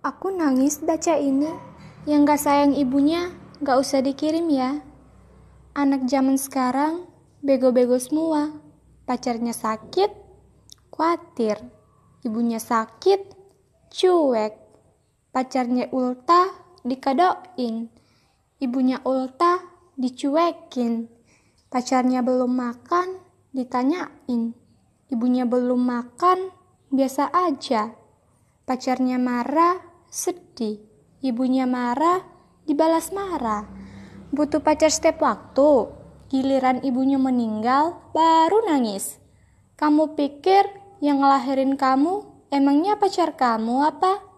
Aku nangis baca ini. Yang gak sayang ibunya, gak usah dikirim ya. Anak zaman sekarang, bego-bego semua. Pacarnya sakit, khawatir. Ibunya sakit, cuek. Pacarnya ulta, dikadoin. Ibunya ulta, dicuekin. Pacarnya belum makan, ditanyain. Ibunya belum makan, biasa aja Pacarnya marah, sedih. Ibunya marah, dibalas marah. Butuh pacar setiap waktu. Giliran ibunya meninggal, baru nangis. Kamu pikir yang ngelahirin kamu emangnya pacar kamu apa?